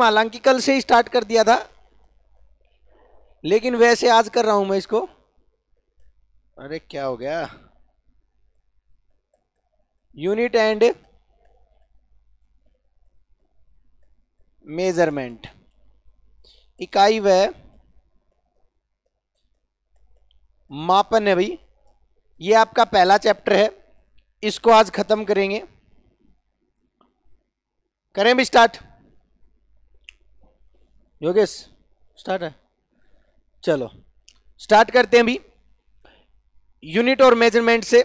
खत्म हालांकि कल से ही स्टार्ट कर दिया था लेकिन वैसे आज कर रहा हूं मैं इसको अरे क्या हो गया यूनिट एंड मेजरमेंट इकाई व मापन है भाई ये आपका पहला चैप्टर है इसको आज ख़त्म करेंगे करें भी स्टार्ट योगेश स्टार्ट है चलो स्टार्ट करते हैं अभी यूनिट और मेजरमेंट से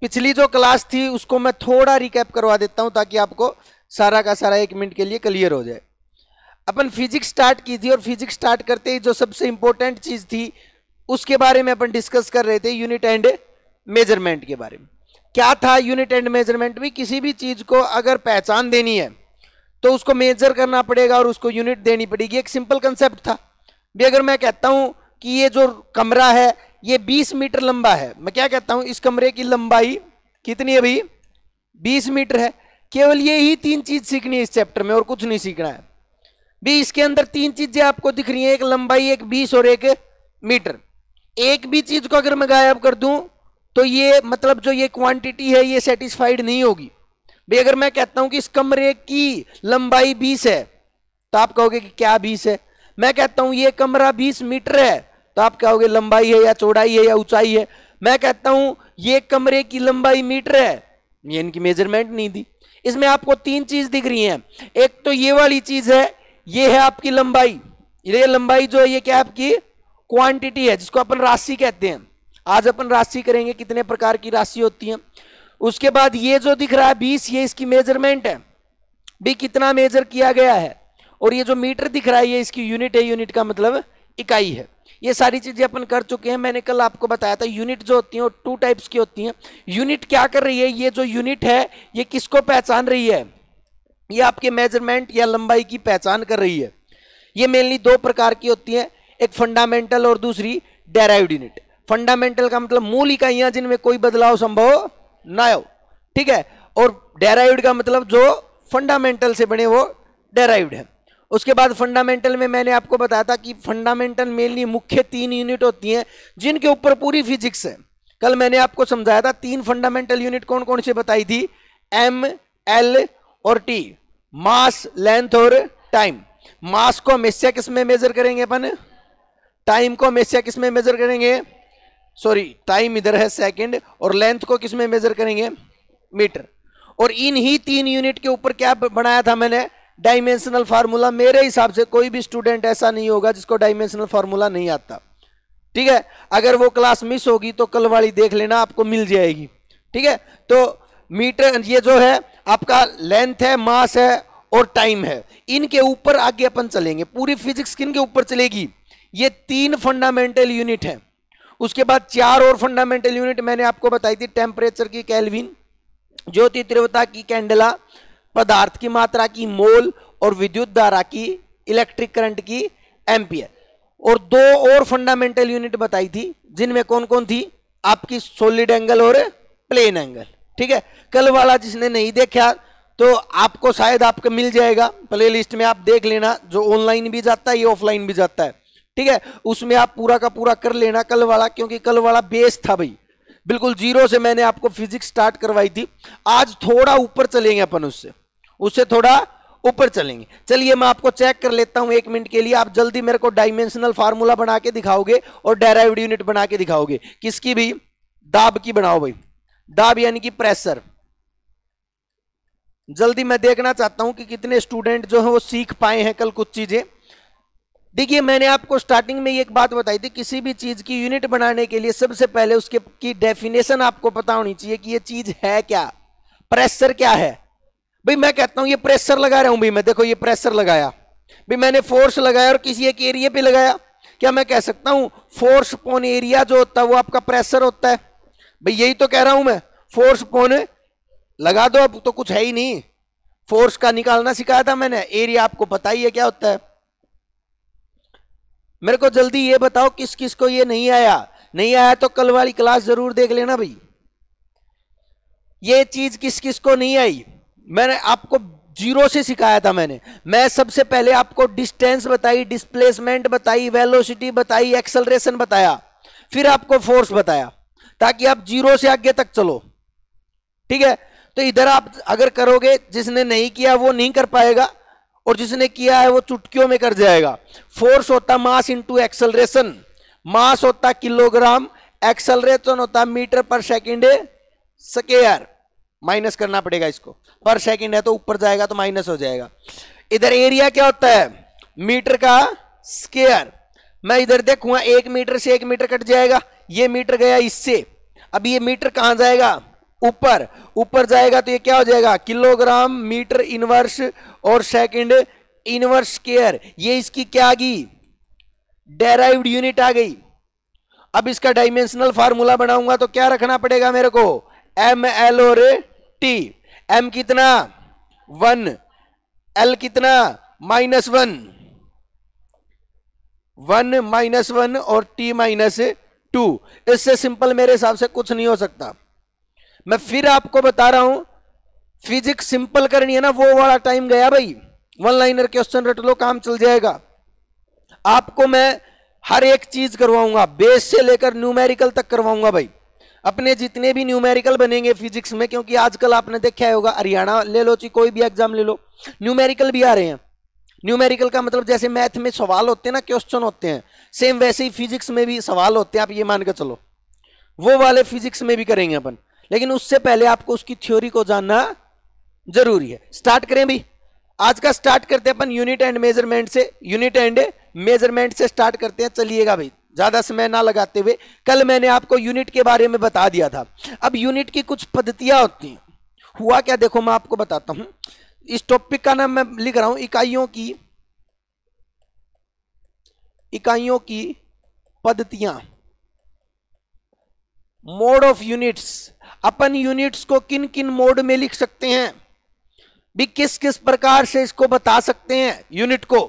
पिछली जो क्लास थी उसको मैं थोड़ा रिकैप करवा देता हूं ताकि आपको सारा का सारा एक मिनट के लिए क्लियर हो जाए अपन फिजिक्स स्टार्ट की थी और फिजिक्स स्टार्ट करते ही जो सबसे इंपॉर्टेंट चीज़ थी उसके बारे में अपन डिस्कस कर रहे थे यूनिट एंड मेजरमेंट के बारे में क्या था यूनिट एंड मेजरमेंट भी किसी भी चीज़ को अगर पहचान देनी है तो उसको मेजर करना पड़ेगा और उसको यूनिट देनी पड़ेगी एक सिंपल कंसेप्ट था भी अगर मैं कहता हूं कि ये जो कमरा है ये 20 मीटर लंबा है मैं क्या कहता हूं इस कमरे की लंबाई कितनी है भाई 20 मीटर है केवल ये ही तीन चीज सीखनी है इस चैप्टर में और कुछ नहीं सीखना है भी इसके अंदर तीन चीजें आपको दिख रही हैं एक लंबाई एक बीस और एक मीटर एक भी चीज को अगर मैं गायब कर दूँ तो ये मतलब जो ये क्वांटिटी है ये सेटिस्फाइड नहीं होगी भाई अगर मैं कहता हूं कि इस कमरे की लंबाई बीस है तो आप कहोगे कि क्या बीस है मैं कहता हूं ये कमरा बीस मीटर है तो आप कहोगे लंबाई है या चौड़ाई है या ऊंचाई है मैं कहता हूं ये कमरे की लंबाई मीटर है ये इनकी मेजरमेंट नहीं दी इसमें आपको तीन चीज दिख रही है एक तो ये वाली चीज है ये है आपकी लंबाई ये लंबाई जो है ये क्या आपकी क्वांटिटी है जिसको अपन राशि कहते हैं आज अपन राशि करेंगे कितने प्रकार की राशि होती है उसके बाद ये जो दिख रहा है बीस ये इसकी मेजरमेंट है भी कितना मेजर किया गया है और ये जो मीटर दिख रहा है ये इसकी यूनिट है यूनिट का मतलब इकाई है ये सारी चीज़ें अपन कर चुके हैं मैंने कल आपको बताया था यूनिट जो होती है वो टू टाइप्स की होती हैं यूनिट क्या कर रही है ये जो यूनिट है ये किसको पहचान रही है ये आपके मेजरमेंट या लंबाई की पहचान कर रही है ये मेनली दो प्रकार की होती हैं एक फंडामेंटल और दूसरी डेराइव यूनिट फंडामेंटल का मतलब मूल इकाइया जिनमें कोई बदलाव संभव नायव ठीक है और डेराइव का मतलब जो फंडामेंटल से बने वो डेराइव्ड है उसके बाद फंडामेंटल में मैंने आपको बताया था कि फंडामेंटल मेनली मुख्य तीन यूनिट होती हैं जिनके ऊपर पूरी फिजिक्स है कल मैंने आपको समझाया था तीन फंडामेंटल यूनिट कौन कौन से बताई थी एम एल और टी मास लेंथ और टाइम मास को हमेशा किस में मेजर करेंगे अपन टाइम को हमेशा किस में मेजर करेंगे सॉरी टाइम इधर है सेकंड और लेंथ को किस में मेजर करेंगे मीटर और इन ही तीन यूनिट के ऊपर क्या बनाया था मैंने डायमेंशनल फार्मूला मेरे हिसाब से कोई भी स्टूडेंट ऐसा नहीं होगा जिसको डायमेंशनल फार्मूला नहीं आता ठीक है अगर वो क्लास मिस होगी तो कल वाली देख लेना आपको मिल जाएगी ठीक है तो मीटर ये जो है आपका लेंथ है मास है और टाइम है इनके ऊपर आगे अपन चलेंगे पूरी फिजिक्स किन के ऊपर चलेगी ये तीन फंडामेंटल यूनिट है उसके बाद चार और फंडामेंटल यूनिट मैंने आपको बताई थी टेम्परेचर की कैलविन ज्योति तीव्रता की कैंडला पदार्थ की मात्रा की मोल और विद्युत धारा की इलेक्ट्रिक करंट की एम्पियर और दो और फंडामेंटल यूनिट बताई थी जिनमें कौन कौन थी आपकी सोलिड एंगल और प्लेन एंगल ठीक है कल वाला जिसने नहीं देखा तो आपको शायद आपको मिल जाएगा प्लेलिस्ट में आप देख लेना जो ऑनलाइन भी जाता है ये ऑफलाइन भी जाता है ठीक है उसमें आप पूरा का पूरा कर लेना कल वाला क्योंकि कल वाला बेस था भाई बिल्कुल जीरो से मैंने आपको फिजिक्स स्टार्ट करवाई थी आज थोड़ा ऊपर चलेंगे अपन उससे उससे थोड़ा ऊपर चलेंगे चलिए मैं आपको चेक कर लेता हूं एक मिनट के लिए आप जल्दी मेरे को डायमेंशनल फार्मूला बना के दिखाओगे और डेराइव यूनिट बना के दिखाओगे किसकी भी दाब की बनाओ भाई दाब यानी कि प्रेशर जल्दी मैं देखना चाहता हूं कि कितने स्टूडेंट जो है वो सीख पाए हैं कल कुछ चीजें देखिए मैंने आपको स्टार्टिंग में एक बात बताई थी किसी भी चीज़ की यूनिट बनाने के लिए सबसे पहले उसके की डेफिनेशन आपको पता होनी चाहिए कि ये चीज़ है क्या प्रेशर क्या है भाई मैं कहता हूँ ये प्रेशर लगा रहा हूँ भाई मैं देखो ये प्रेशर लगाया भाई मैंने फोर्स लगाया और किसी एक एरिया पे लगाया क्या मैं कह सकता हूँ फोर्स पोन एरिया जो होता है वो आपका प्रेशर होता है भाई यही तो कह रहा हूँ मैं फोर्स पोन लगा दो अब तो कुछ है ही नहीं फोर्स का निकालना सिखाया था मैंने एरिया आपको पता ही है क्या होता है मेरे को जल्दी ये बताओ किस किस को ये नहीं आया नहीं आया तो कल वाली क्लास जरूर देख लेना भाई ये चीज किस किस को नहीं आई मैंने आपको जीरो से सिखाया था मैंने मैं सबसे पहले आपको डिस्टेंस बताई डिस्प्लेसमेंट बताई वेलोसिटी बताई एक्सलरेशन बताया फिर आपको फोर्स बताया ताकि आप जीरो से आगे तक चलो ठीक है तो इधर आप अगर करोगे जिसने नहीं किया वो नहीं कर पाएगा और जिसने किया है वो चुटकियों में कर जाएगा फोर्स होता मास इंटू एक्सलरेशन मास होता किलोग्राम एक्सलरेशन होता metre per second square minus करना पड़ेगा इसको पर सेकेंड है तो ऊपर जाएगा तो माइनस हो जाएगा इधर एरिया क्या होता है मीटर का स्केयर मैं इधर देखूंगा एक मीटर से एक मीटर कट जाएगा ये मीटर गया इससे अब ये मीटर कहां जाएगा ऊपर ऊपर जाएगा तो ये क्या हो जाएगा किलोग्राम मीटर इनवर्स और सेकंड इनवर्स स्केयर ये इसकी क्या आ गई डेराइव्ड यूनिट आ गई अब इसका डायमेंशनल फार्मूला बनाऊंगा तो क्या रखना पड़ेगा मेरे को एम एल और टी एम कितना वन एल कितना minus one one minus one और टी माइनस टू इससे सिंपल मेरे हिसाब से कुछ नहीं हो सकता मैं फिर आपको बता रहा हूं फिजिक्स सिंपल करनी है ना वो वाला टाइम गया भाई वन लाइनर क्वेश्चन रट लो काम चल जाएगा आपको मैं हर एक चीज करवाऊंगा बेस से लेकर न्यूमेरिकल तक करवाऊंगा भाई अपने जितने भी न्यूमेरिकल बनेंगे फिजिक्स में क्योंकि आजकल आपने देखा होगा हरियाणा ले लो ची कोई भी एग्जाम ले लो न्यूमेरिकल भी आ रहे हैं न्यूमेरिकल का मतलब जैसे मैथ में सवाल होते हैं ना क्वेश्चन होते हैं सेम वैसे ही फिजिक्स में भी सवाल होते हैं आप ये मान के चलो वो वाले फिजिक्स में भी करेंगे अपन लेकिन उससे पहले आपको उसकी थ्योरी को जानना जरूरी है स्टार्ट करें भाई आज का स्टार्ट करते हैं अपन यूनिट एंड मेजरमेंट से यूनिट एंड मेजरमेंट से स्टार्ट करते हैं चलिएगा भाई ज़्यादा समय ना लगाते हुए कल मैंने आपको यूनिट के बारे में बता दिया था अब यूनिट की कुछ पद्धतियां होती हैं हुआ क्या देखो मैं आपको बताता हूं इस टॉपिक का नाम मैं लिख रहा हूं इकाइयों की इकाइयों की पद्धतियां मोड ऑफ यूनिट्स अपन यूनिट्स को किन किन मोड में लिख सकते हैं भी किस किस प्रकार से इसको बता सकते हैं यूनिट को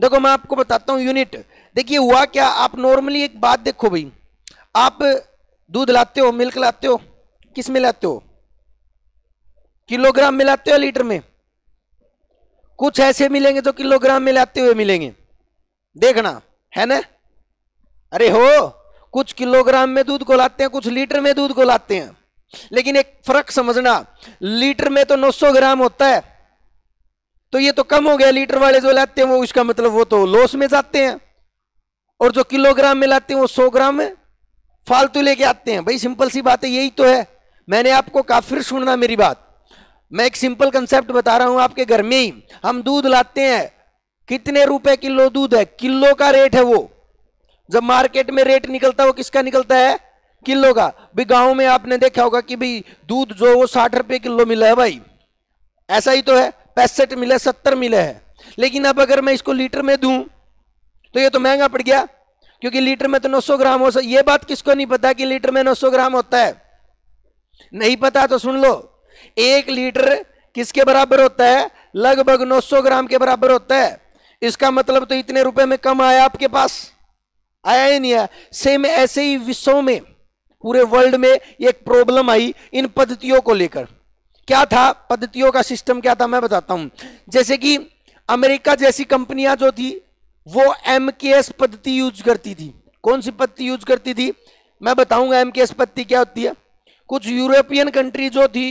देखो मैं आपको बताता हूं यूनिट देखिए हुआ क्या आप नॉर्मली एक बात देखो भाई आप दूध लाते हो मिल्क लाते हो किस में लाते हो किलोग्राम में लाते हो लीटर में कुछ ऐसे मिलेंगे जो किलोग्राम में लाते हुए मिलेंगे देखना है ना अरे हो कुछ किलोग्राम में दूध को लाते हैं कुछ लीटर में दूध को लाते हैं लेकिन एक फर्क समझना लीटर में तो 900 ग्राम होता है तो ये तो कम हो गया लीटर वाले जो लाते हैं वो उसका मतलब वो तो लॉस में जाते हैं और जो किलोग्राम में लाते हैं वो सौ ग्राम में फालतू लेके आते हैं भाई सिंपल सी बात है यही तो है मैंने आपको काफिर सुनना मेरी बात मैं एक सिंपल कंसेप्ट बता रहा हूं आपके घर में ही हम दूध लाते हैं कितने रुपए किलो दूध है किलो का रेट है वो जब मार्केट में रेट निकलता है वो किसका निकलता है किलो का भी गांव में आपने देखा होगा कि भाई दूध जो वो साठ रुपये किलो मिला है भाई ऐसा ही तो है पैंसठ मिले सत्तर मिले है लेकिन अब अगर मैं इसको लीटर में दू तो ये तो महंगा पड़ गया क्योंकि लीटर में तो नौ ग्राम हो ये बात किसको नहीं पता कि लीटर में नौ ग्राम होता है नहीं पता तो सुन लो एक लीटर किसके बराबर होता है लगभग 900 ग्राम के बराबर होता है इसका मतलब तो इतने रुपए में कम आया आपके पास आया ही नहीं आया सेम ऐसे ही विश्व में पूरे वर्ल्ड में एक प्रॉब्लम आई इन पद्धतियों को लेकर क्या था पद्धतियों का सिस्टम क्या था मैं बताता हूं जैसे कि अमेरिका जैसी कंपनियां जो थी वो एम पद्धति यूज करती थी कौन सी पद्धति यूज करती थी मैं बताऊंगा एम पद्धति क्या होती है कुछ यूरोपियन कंट्री जो थी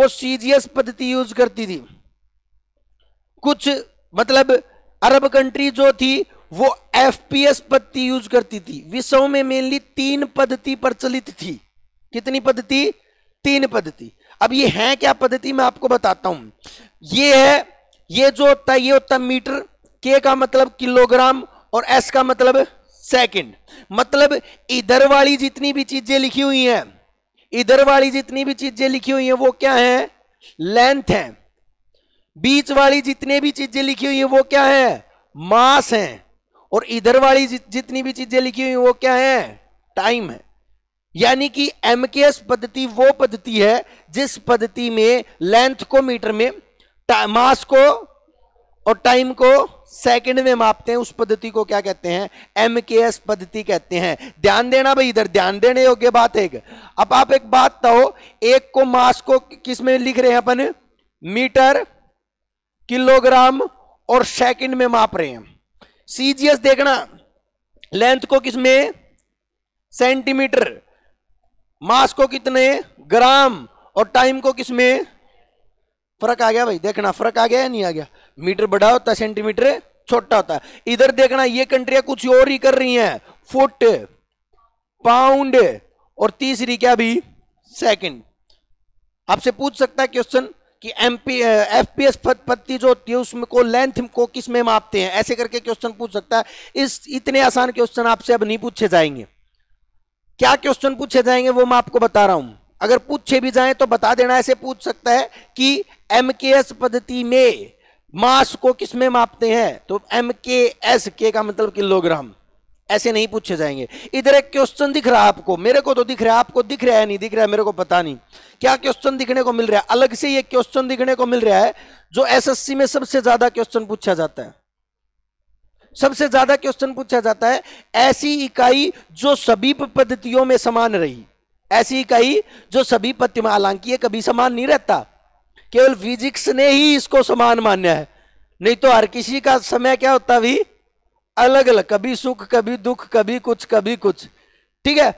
वो सीजीएस पद्धति यूज करती थी कुछ मतलब अरब कंट्री जो थी वो एफपीएस पद्धति यूज करती थी विषयों में मेनली तीन पद्धति प्रचलित थी कितनी पद्धति तीन पद्धति अब ये है क्या पद्धति मैं आपको बताता हूं ये है ये जो होता है ये होता मीटर के का मतलब किलोग्राम और एस का मतलब सेकंड मतलब इधर वाली जितनी भी चीजें लिखी हुई हैं इधर वाली जितनी भी चीजें लिखी हुई हैं वो क्या है लेंथ है बीच वाली जितने भी चीजें लिखी हुई है वो क्या है मास है और इधर वाली जितनी भी चीजें लिखी हुई वो क्या है टाइम है यानी कि एम के एस पद्धति वो पद्धति है जिस पद्धति में लेंथ को मीटर में मास को और टाइम को सेकंड में मापते हैं उस पद्धति को क्या कहते हैं एम के एस पद्धति कहते हैं ध्यान देना भाई इधर ध्यान देने योग्य बात है अब आप एक बात कहो एक को मास को किस में लिख रहे हैं अपन मीटर किलोग्राम और सेकंड में माप रहे हैं सीजीएस देखना लेंथ को किसमें सेंटीमीटर मास को कितने ग्राम और टाइम को किसमें फर्क आ गया भाई देखना फर्क आ गया या नहीं आ गया मीटर बड़ा होता है सेंटीमीटर छोटा होता है इधर देखना ये कंट्रियां कुछ और ही कर रही हैं फुट पाउंड और तीसरी क्या भी सेकंड आपसे पूछ सकता है क्वेश्चन कि M P F P S पत्ती जो होती है को लेंथ को किस में मापते हैं ऐसे करके क्वेश्चन पूछ सकता है इस इतने आसान क्वेश्चन आपसे अब नहीं पूछे जाएंगे क्या क्वेश्चन पूछे जाएंगे वो मैं आपको बता रहा हूं अगर पूछे भी जाए तो बता देना ऐसे पूछ सकता है कि एम के एस पद्धति में मास को किस में मापते हैं तो एम के एस के का मतलब किलोग्राम ऐसे नहीं पूछे जाएंगे इधर एक क्वेश्चन दिख रहा है आपको मेरे को तो दिख रहा है आपको दिख रहा है नहीं दिख रहा है मेरे को पता नहीं क्या क्वेश्चन दिखने को मिल रहा है अलग से ये क्वेश्चन दिखने को मिल रहा है जो एसएससी में सबसे ज्यादा क्वेश्चन पूछा जाता है सबसे ज्यादा क्वेश्चन पूछा जाता है ऐसी इकाई जो सभी पद्धतियों में समान रही ऐसी इकाई जो सभी पद्धति में हालांकि कभी समान नहीं रहता केवल फिजिक्स ने ही इसको समान मान्य है नहीं तो हर किसी का समय क्या होता भी अलग अलग कभी सुख कभी दुख कभी कुछ कभी कुछ ठीक है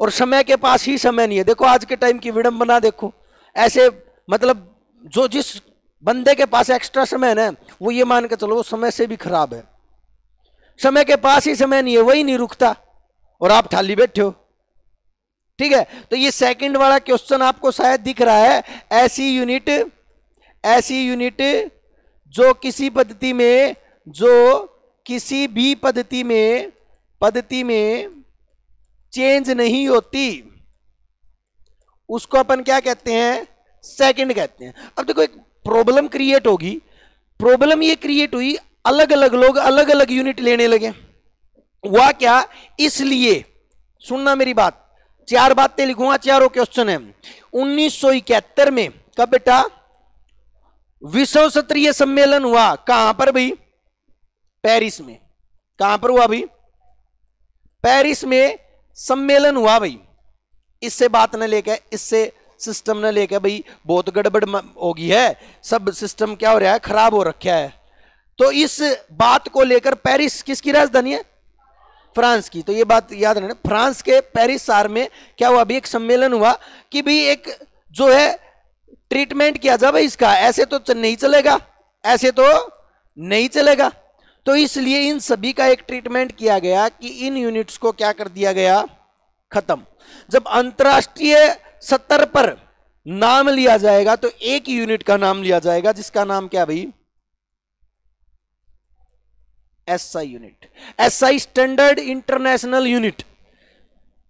और समय के पास ही समय नहीं है देखो आज के टाइम की विडंबना देखो ऐसे मतलब जो जिस बंदे के पास एक्स्ट्रा समय है ना वो ये मान के चलो वो समय से भी खराब है समय के पास ही समय नहीं है वही नहीं रुकता और आप थाली बैठे हो ठीक है तो ये सेकंड वाला क्वेश्चन आपको शायद दिख रहा है ऐसी यूनिट ऐसी यूनिट जो किसी पद्धति में जो किसी भी पद्धति में पद्धति में चेंज नहीं होती उसको अपन क्या कहते हैं सेकंड कहते हैं अब देखो एक प्रॉब्लम क्रिएट होगी प्रॉब्लम ये क्रिएट हुई अलग अलग लोग अलग अलग यूनिट लेने लगे हुआ क्या इसलिए सुनना मेरी बात चार बातें लिखूंगा चारों क्वेश्चन है उन्नीस में कब बेटा विश्व सत्रीय सम्मेलन हुआ कहां पर भाई पेरिस में कहां पर हुआ भाई पेरिस में सम्मेलन हुआ भाई इससे बात न लेकर इससे सिस्टम न लेकर भाई बहुत गड़बड़ होगी है सब सिस्टम क्या हो रहा है खराब हो रखा है तो इस बात को लेकर पेरिस किसकी राजधानी है फ्रांस की तो ये बात याद रहना फ्रांस के पेरिस शहर में क्या हुआ अभी एक सम्मेलन हुआ कि भाई एक जो है ट्रीटमेंट किया जाए इसका ऐसे तो नहीं चलेगा ऐसे तो नहीं चलेगा तो इसलिए इन सभी का एक ट्रीटमेंट किया गया कि इन यूनिट्स को क्या कर दिया गया खत्म जब अंतर्राष्ट्रीय सत्तर पर नाम लिया जाएगा तो एक यूनिट का नाम लिया जाएगा जिसका नाम क्या भाई SI unit SI standard international unit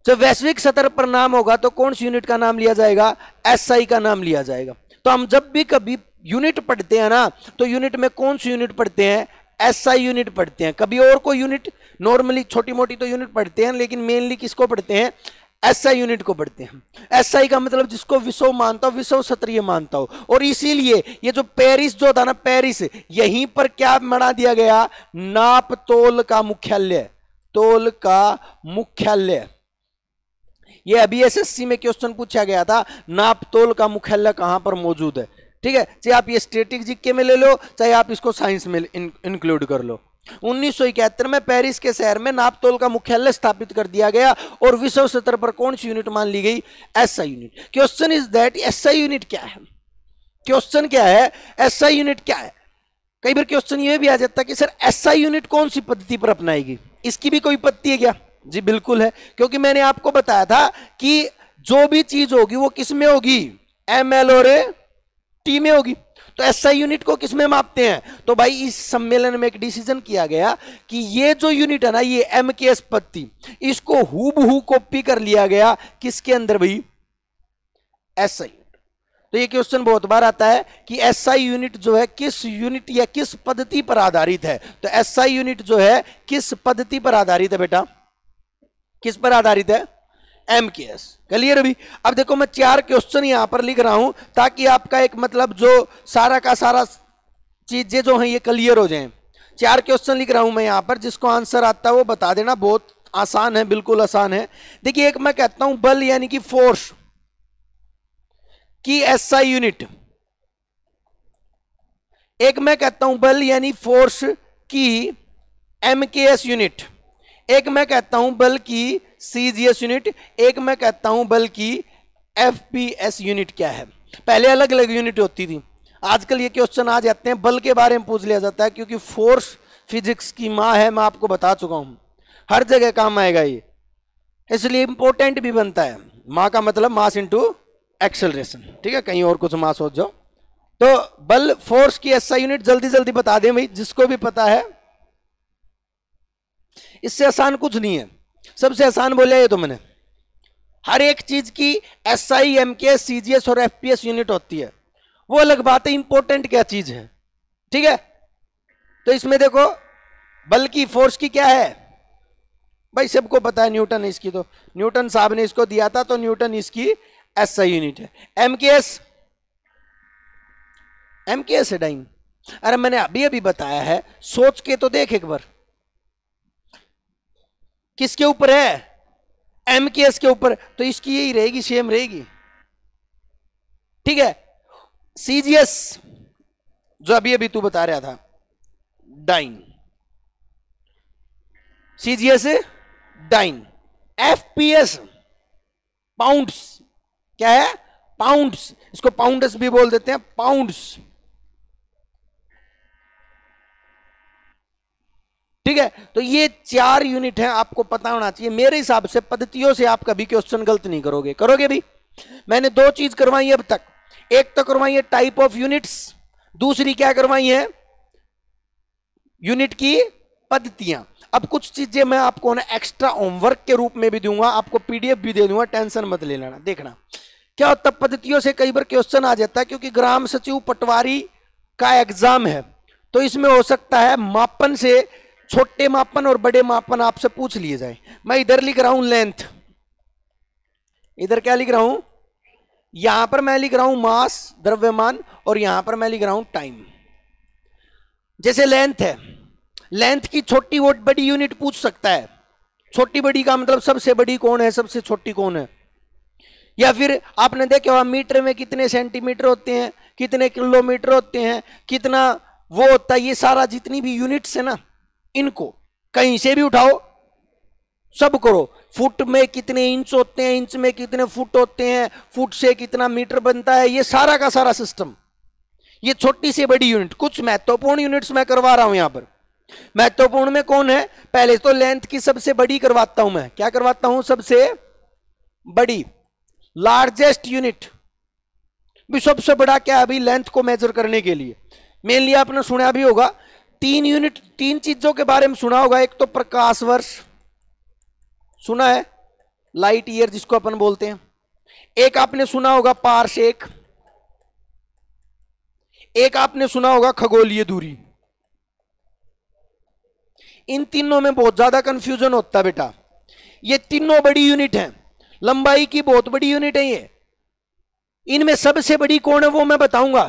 जब वैश्विक सतर पर नाम होगा तो कौन सी यूनिट का नाम लिया जाएगा एसआई का नाम लिया जाएगा तो हम जब भी कभी यूनिट पढ़ते हैं ना तो यूनिट में कौन सी यूनिट पढ़ते हैं एसआई यूनिट पढ़ते हैं कभी और कोई यूनिट नॉर्मली छोटी मोटी तो यूनिट पढ़ते हैं लेकिन मेनली किसको पढ़ते हैं एसआई यूनिट को पढ़ते हैं एसआई का मतलब जिसको विश्व मानता हो विश्व क्षत्रिय मानता हो और इसीलिए ये जो पेरिस जो था ना पेरिस यहीं पर क्या मना दिया गया नाप तोल का मुख्यालय तोल का मुख्यालय ये अभी एसएससी में क्वेश्चन पूछा गया था नाप तोल का मुख्यालय कहां पर मौजूद है ठीक है चाहे आप ये स्टेटिक जिक्के में ले लो चाहे आप इसको साइंस में इंक्लूड कर लो उन्नीस में पेरिस के शहर में नापतोल का मुख्यालय स्थापित कर दिया गया और विश्व स्तर पर कौन सी यूनिट मान ली गई S unit question is that S unit क्या है क्वेश्चन क्या है एस यूनिट क्या है कई बार क्वेश्चन ये भी आ जाता है कि सर एस यूनिट कौन सी पद्धति पर अपनाएगी इसकी भी कोई पत्ती है क्या जी बिल्कुल है क्योंकि मैंने आपको बताया था कि जो भी चीज होगी वो किसमें होगी एम एल और ए टी में होगी तो एसआई SI यूनिट को किस में मापते हैं तो भाई इस सम्मेलन में एक डिसीजन किया गया कि ये जो यूनिट है ना ये एम के एस पत्ती इसको हु कॉपी कर लिया गया किसके अंदर भाई एसआई तो ये क्वेश्चन बहुत बार आता है कि एसआई यूनिट जो है किस यूनिट या किस पद्धति पर आधारित है तो एसआई यूनिट जो है किस पद्धति पर आधारित है बेटा किस पर आधारित है एम के एस क्लियर अभी अब देखो मैं चार क्वेश्चन यहाँ पर लिख रहा हूँ ताकि आपका एक मतलब जो सारा का सारा चीज़ें जो हैं ये क्लियर हो जाएं चार क्वेश्चन लिख रहा हूँ मैं यहाँ पर जिसको आंसर आता है वो बता देना बहुत आसान है बिल्कुल आसान है देखिए एक मैं कहता हूँ बल यानी कि फोर्स की एसआई यूनिट एक मैं कहता हूं बल यानी फोर्स की एम एस यूनिट एक मैं कहता हूं बल की सीजीएस यूनिट एक मैं कहता हूं बल्कि एफ पी एस यूनिट क्या है पहले अलग अलग यूनिट होती थी आजकल ये क्वेश्चन आ जाते हैं बल के बारे में पूछ लिया जाता है क्योंकि फोर्स फिजिक्स की माँ है मैं आपको बता चुका हूँ हर जगह काम आएगा ये इसलिए इंपॉर्टेंट भी बनता है माँ का मतलब मास इंटू एक्सेलरेशन ठीक है कहीं और कुछ माँ सोच जाओ तो बल फोर्स की ऐसा यूनिट जल्दी जल्दी बता दें भाई जिसको भी पता है इससे आसान कुछ नहीं है सबसे आसान बोला ये तो मैंने हर एक चीज की S I M K CGS और एफ पी एस यूनिट होती है वो अलग बात है इंपॉर्टेंट क्या चीज है ठीक है तो इसमें देखो बल की फोर्स की क्या है भाई सबको पता है न्यूटन इसकी तो न्यूटन साहब ने इसको दिया था तो न्यूटन इसकी एस आई यूनिट है M K S M K S है डाइन अरे मैंने अभी अभी बताया है सोच के तो देख एक बार किसके ऊपर है एम के एस के ऊपर तो इसकी यही रहेगी सेम रहेगी ठीक है सीजीएस जो अभी अभी तू बता रहा था dyne CGS dyne FPS pounds क्या है पाउंड्स इसको पाउंडस भी बोल देते हैं पाउंड्स ठीक है तो ये चार यूनिट है आपको पता होना चाहिए मेरे हिसाब से पद्धतियों से आप कभी क्वेश्चन गलत नहीं करोगे करोगे भी मैंने दो चीज करवाई अब तक एक तो करवाई है टाइप ऑफ यूनिट्स दूसरी क्या करवाई है यूनिट की पद्धतियां अब कुछ चीजें मैं आपको ना एक्स्ट्रा होमवर्क के रूप में भी दूंगा आपको पीडीएफ भी दे दूंगा टेंशन मत ले लेना देखना क्या होता पद्धतियों से कई बार क्वेश्चन आ जाता है क्योंकि ग्राम सचिव पटवारी का एग्जाम है तो इसमें हो सकता है मापन से छोटे मापन और बड़े मापन आपसे पूछ लिए जाए मैं इधर लिख रहा हूं लेंथ इधर क्या लिख रहा हूं यहां पर मैं लिख रहा हूं मास द्रव्यमान और यहां पर मैं लिख रहा हूं टाइम जैसे लेंथ है लेंथ की छोटी वोट बड़ी यूनिट पूछ सकता है छोटी बड़ी का मतलब सबसे बड़ी कौन है सबसे छोटी कौन है या फिर आपने देखा हुआ मीटर में कितने सेंटीमीटर होते हैं कितने किलोमीटर होते हैं कितना वो होता है ये सारा जितनी भी यूनिट्स है ना इनको कहीं से भी उठाओ सब करो फुट में कितने इंच होते हैं इंच में कितने फुट होते हैं फुट से कितना मीटर बनता है ये सारा का सारा सिस्टम ये छोटी से बड़ी यूनिट कुछ महत्वपूर्ण यूनिट्स मैं करवा रहा हूं यहां पर महत्वपूर्ण में कौन है पहले तो लेंथ की सबसे बड़ी करवाता हूं मैं क्या करवाता हूं सबसे बड़ी लार्जेस्ट यूनिट भी सबसे बड़ा क्या अभी लेंथ को मेजर करने के लिए मेनली आपने सुना भी होगा तीन यूनिट तीन चीजों के बारे में सुना होगा एक तो प्रकाश वर्ष सुना है लाइट ईयर जिसको अपन बोलते हैं एक आपने सुना होगा पार्श एक आपने सुना होगा खगोलीय दूरी इन तीनों में बहुत ज्यादा कंफ्यूजन होता बेटा ये तीनों बड़ी यूनिट हैं लंबाई की बहुत बड़ी यूनिट है ये इनमें सबसे बड़ी कौन है वो मैं बताऊंगा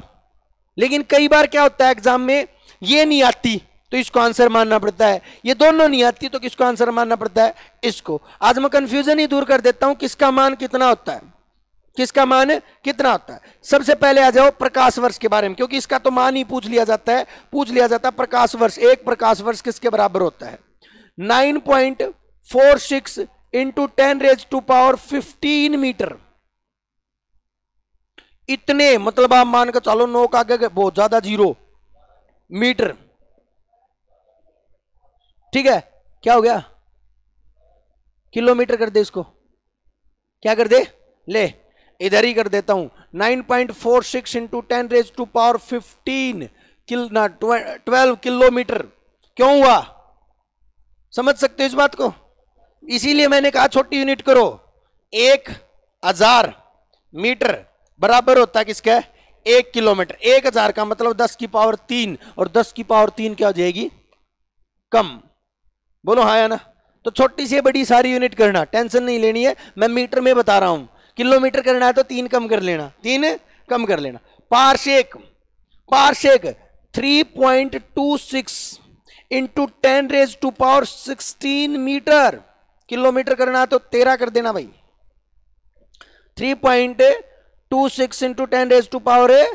लेकिन कई बार क्या होता है एग्जाम में ये नहीं आती तो इसको आंसर मानना पड़ता है ये दोनों नहीं आती तो किसको आंसर मानना पड़ता है इसको आज मैं कंफ्यूजन ही दूर कर देता हूं किसका मान कितना होता है किसका मान कितना होता है सबसे पहले आ जाओ प्रकाश वर्ष के बारे में क्योंकि इसका तो मान ही पूछ लिया जाता है पूछ लिया जाता है प्रकाश वर्ष एक प्रकाश वर्ष किसके बराबर होता है nine point four six into ten raise to power fifteen metre इतने मतलब आप मान के चलो नो का आगे बहुत ज्यादा जीरो मीटर ठीक है क्या हो गया किलोमीटर कर दे इसको क्या कर दे ले इधर ही कर देता हूं 9.46 point four six into ten raise to power fifteen किल ना ट्वेल्व किलोमीटर क्यों हुआ समझ सकते हो इस बात को इसीलिए मैंने कहा छोटी यूनिट करो एक हजार मीटर बराबर होता किसका है एक किलोमीटर एक हजार का मतलब दस की पावर तीन और दस की पावर तीन क्या हो जाएगी कम बोलो हाँ या ना तो छोटी से बड़ी सारी यूनिट करना टेंशन नहीं लेनी है मैं मीटर में बता रहा हूं किलोमीटर करना है तो तीन कम कर लेना तीन कम कर लेना parsec parsec six into ten raise to power sixteen metre kilometre करना है तो तेरह कर देना भाई three point two six into ten raise to power a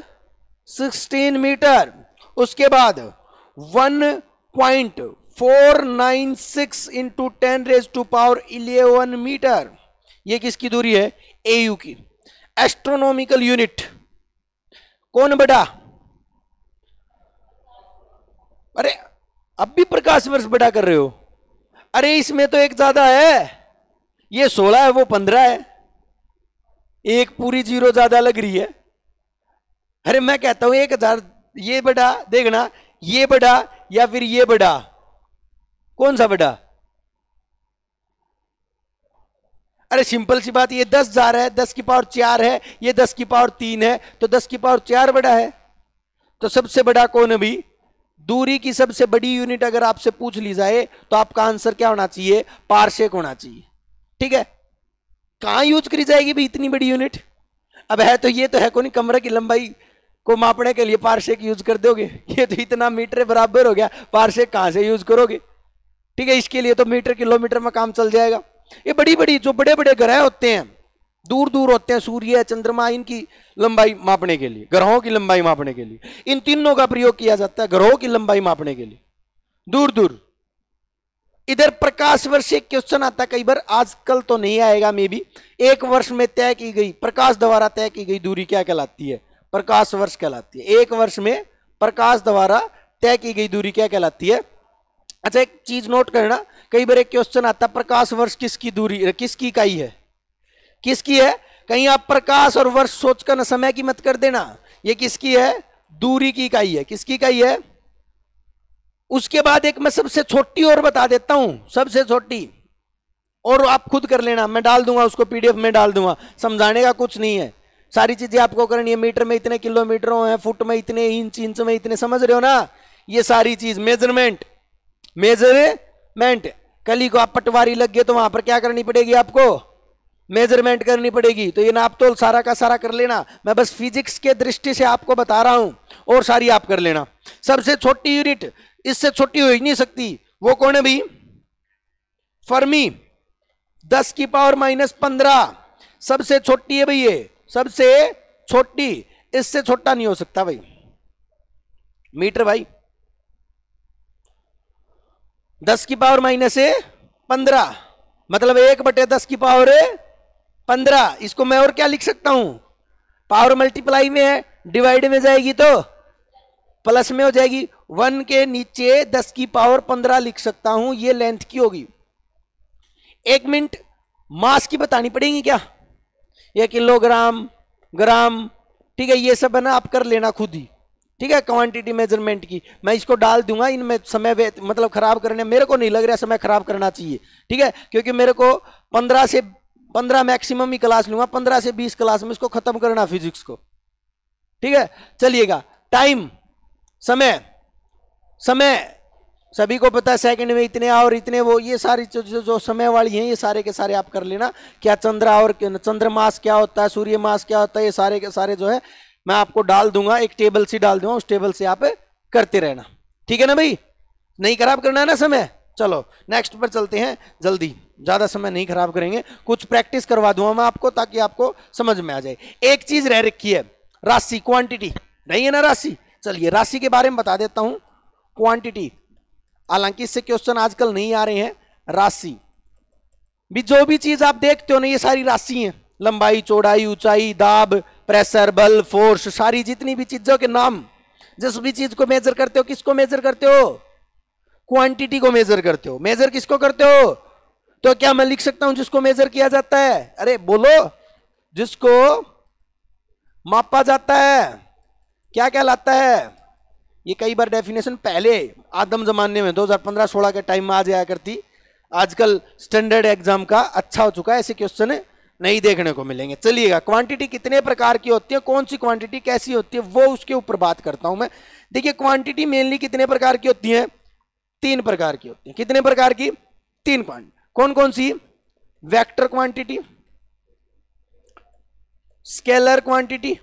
sixteen metre उसके बाद one point four nine six into ten raise to power eleven metre ये किसकी दूरी है ए यू की एस्ट्रोनॉमिकल यूनिट कौन बेटा अरे अब भी प्रकाश वर्ष बड़ा कर रहे हो अरे इसमें तो एक ज्यादा है ये सोलह है वो पंद्रह है एक पूरी जीरो ज्यादा लग रही है अरे मैं कहता हूं एक हजार ये बड़ा देखना ये बड़ा या फिर ये बड़ा कौन सा बड़ा अरे सिंपल सी बात ये दस हजार है दस की पावर चार है ये दस की पावर तीन है तो दस की पावर चार बड़ा है तो सबसे बड़ा कौन अभी दूरी की सबसे बड़ी यूनिट अगर आपसे पूछ ली जाए तो आपका आंसर क्या होना चाहिए पार्शेक होना चाहिए ठीक है कहाँ यूज करी जाएगी भाई इतनी बड़ी यूनिट अब है तो ये तो है को नहीं कमरे की लंबाई को मापने के लिए पार्शेक यूज कर दोगे ये तो इतना मीटर बराबर हो गया पार्शेक कहाँ से यूज करोगे ठीक है इसके लिए तो मीटर किलोमीटर में काम चल जाएगा ये बड़ी बड़ी जो बड़े बड़े ग्रह होते हैं दूर दूर होते हैं सूर्य चंद्रमा इनकी लंबाई मापने के लिए ग्रहों की लंबाई मापने के लिए इन तीनों का प्रयोग किया जाता है ग्रहों की लंबाई मापने के लिए दूर दूर इधर प्रकाश वर्ष से क्वेश्चन आता कई बार आजकल तो नहीं आएगा मे बी एक वर्ष में तय की गई प्रकाश द्वारा तय की गई दूरी क्या कहलाती है प्रकाश वर्ष कहलाती है एक वर्ष में प्रकाश द्वारा तय की गई दूरी क्या कहलाती है अच्छा एक चीज नोट करना कई बार एक क्वेश्चन आता प्रकाश वर्ष किसकी दूरी किसकी इकाई है किसकी है कहीं आप प्रकाश और वर्ष सोचकर समय की मत कर देना ये किसकी है दूरी की इकाई है किसकी इकाई है उसके बाद एक मैं सबसे छोटी और बता देता हूं सबसे छोटी और आप खुद कर लेना मैं डाल दूंगा उसको पीडीएफ में डाल दूंगा समझाने का कुछ नहीं है सारी चीजें आपको करनी है मीटर में इतने किलोमीटर हैं फुट में इतने इंच इंच में इतने समझ रहे हो ना ये सारी चीज मेजरमेंट मेजरमेंट कली को आप पटवारी लग गए तो वहां पर क्या करनी पड़ेगी आपको मेजरमेंट करनी पड़ेगी तो ये नाप तोल सारा का सारा कर लेना मैं बस फिजिक्स के दृष्टि से आपको बता रहा हूं और सारी आप कर लेना सबसे छोटी यूनिट इससे छोटी हो ही नहीं सकती वो कौन है भाई फर्मी दस की पावर माइनस पंद्रह सबसे छोटी है भाई ये सबसे छोटी इससे छोटा नहीं हो सकता भाई मीटर भाई दस की पावर माइनस है पंद्रह मतलब एक बटे दस की पावर है पंद्रह इसको मैं और क्या लिख सकता हूं पावर मल्टीप्लाई में है डिवाइड में जाएगी तो प्लस में हो जाएगी वन के नीचे दस की पावर पंद्रह लिख सकता हूं ये लेंथ की होगी एक मिनट मास की बतानी पड़ेगी क्या ये किलोग्राम ग्राम ठीक है ये सब है ना आप कर लेना खुद ही ठीक है क्वांटिटी मेजरमेंट की मैं इसको डाल दूंगा इनमें समय मतलब खराब करने मेरे को नहीं लग रहा समय खराब करना चाहिए ठीक है क्योंकि मेरे को पंद्रह से पंद्रह मैक्सिमम ही क्लास लूंगा पंद्रह से बीस क्लास में इसको खत्म करना फिजिक्स को ठीक है चलिएगा टाइम समय समय सभी को पता है सेकंड में इतने और इतने वो ये सारी जो, जो, जो समय वाली हैं ये सारे के सारे आप कर लेना क्या चंद्रा और चंद्रमास क्या होता है सूर्य मास क्या होता है ये सारे के सारे जो है मैं आपको डाल दूंगा एक टेबल सी डाल दूंगा उस टेबल से आप करते रहना ठीक है ना भाई नहीं खराब करना है ना समय चलो नेक्स्ट पर चलते हैं जल्दी ज़्यादा समय नहीं खराब करेंगे कुछ प्रैक्टिस करवा दूंगा मैं आपको ताकि आपको समझ में आ जाए एक चीज़ रह रखी है राशि क्वांटिटी नहीं है ना राशि चलिए राशि के बारे में बता देता हूं क्वांटिटी हालांकि इससे क्वेश्चन आजकल नहीं आ रहे हैं राशि भी जो भी चीज आप देखते हो ना ये सारी राशि है लंबाई चौड़ाई ऊंचाई दाब प्रेशर बल फोर्स सारी जितनी भी चीजों के नाम जिस भी चीज को मेजर करते हो किसको मेजर करते हो क्वांटिटी को मेजर करते हो मेजर किसको करते हो तो क्या मैं लिख सकता हूं जिसको मेजर किया जाता है अरे बोलो जिसको मापा जाता है क्या कहलाता है ये कई बार डेफिनेशन पहले आदम जमाने में 2015-16 के टाइम में आ जाया करती आजकल स्टैंडर्ड एग्जाम का अच्छा हो चुका है ऐसे क्वेश्चन नहीं देखने को मिलेंगे चलिएगा क्वांटिटी कितने प्रकार की होती है कौन सी क्वांटिटी कैसी होती है वो उसके ऊपर बात करता हूं मैं देखिए क्वांटिटी मेनली कितने प्रकार की होती है तीन प्रकार की होती है कितने प्रकार की तीन क्वांटिटी कौन कौन सी वैक्टर क्वांटिटी स्केलर क्वांटिटी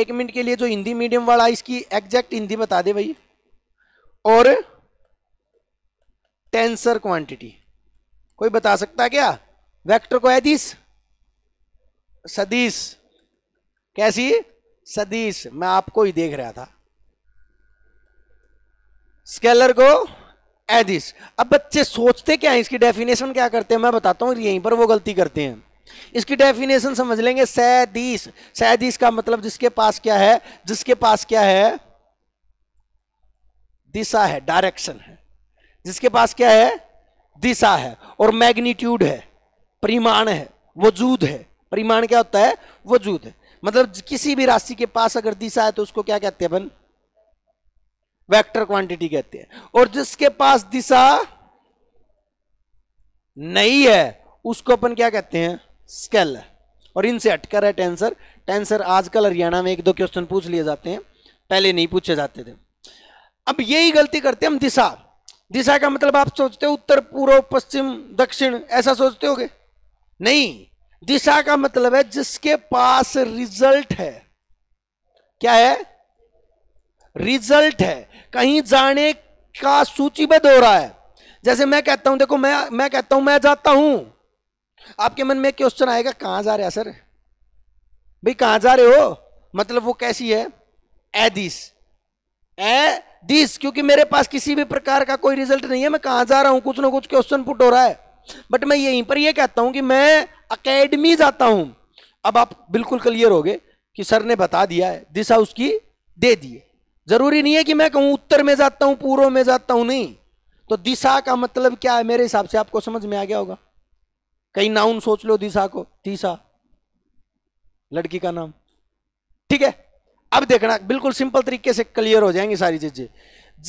एक मिनट के लिए जो हिंदी मीडियम वाला इसकी एग्जैक्ट हिंदी बता दे भाई और टेंसर क्वांटिटी कोई बता सकता क्या वेक्टर को एदीस सदीस सदीश कैसी सदीस मैं आपको ही देख रहा था स्केलर को एदिस अब बच्चे सोचते क्या है इसकी डेफिनेशन क्या करते हैं मैं बताता हूं यहीं पर वो गलती करते हैं इसकी डेफिनेशन समझ लेंगे सैदीस सैदीस का मतलब जिसके पास क्या है जिसके पास क्या है दिशा है डायरेक्शन है जिसके पास क्या है दिशा है और मैग्नीट्यूड है परिमाण है वजूद है परिमाण क्या होता है वजूद है मतलब किसी भी राशि के पास अगर दिशा है तो उसको क्या कहते हैं अपन वेक्टर क्वांटिटी कहते हैं और जिसके पास दिशा नहीं है उसको अपन क्या कहते हैं स्केल है और इनसे अटकर है टेंसर टेंसर आजकल हरियाणा में एक दो क्वेश्चन पूछ लिए जाते हैं पहले नहीं पूछे जाते थे अब यही गलती करते हम दिशा दिशा का मतलब आप सोचते हो उत्तर पूर्व पश्चिम दक्षिण ऐसा सोचते होगे नहीं दिशा का मतलब है जिसके पास रिजल्ट है क्या है रिजल्ट है कहीं जाने का सूचीबद्ध हो रहा है जैसे मैं कहता हूं देखो मैं मैं कहता हूं मैं जाता हूं आपके मन में क्वेश्चन आएगा कहाँ जा रहे हैं सर भाई कहाँ जा रहे हो मतलब वो कैसी है एदिस एदिस क्योंकि मेरे पास किसी भी प्रकार का कोई रिजल्ट नहीं है मैं कहाँ जा रहा हूँ कुछ ना कुछ क्वेश्चन पुट हो रहा है बट मैं यहीं पर यह कहता हूँ कि मैं अकेडमी जाता हूँ अब आप बिल्कुल क्लियर हो गए कि सर ने बता दिया है दिशा उसकी दे दी जरूरी नहीं है कि मैं कहूँ उत्तर में जाता हूँ पूर्व में जाता हूँ नहीं तो दिशा का मतलब क्या है मेरे हिसाब से आपको समझ में आ गया होगा कहीं नाउन सोच लो दिशा को तीसा लड़की का नाम ठीक है अब देखना बिल्कुल सिंपल तरीके से क्लियर हो जाएंगी सारी चीजें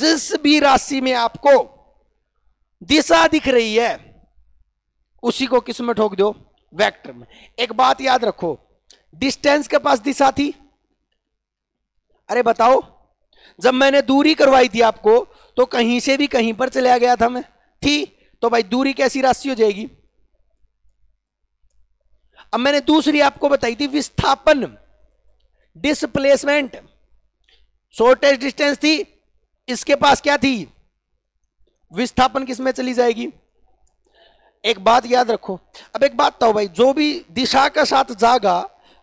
जिस भी राशि में आपको दिशा दिख रही है उसी को किस में ठोक दो वेक्टर में एक बात याद रखो डिस्टेंस के पास दिशा थी अरे बताओ जब मैंने दूरी करवाई थी आपको तो कहीं से भी कहीं पर चला गया था मैं थी तो भाई दूरी कैसी राशि हो जाएगी अब मैंने दूसरी आपको बताई थी विस्थापन डिसप्लेसमेंट शॉर्टेस्ट डिस्टेंस थी इसके पास क्या थी विस्थापन किसमें चली जाएगी एक बात याद रखो अब एक बात तो भाई जो भी दिशा के साथ जागा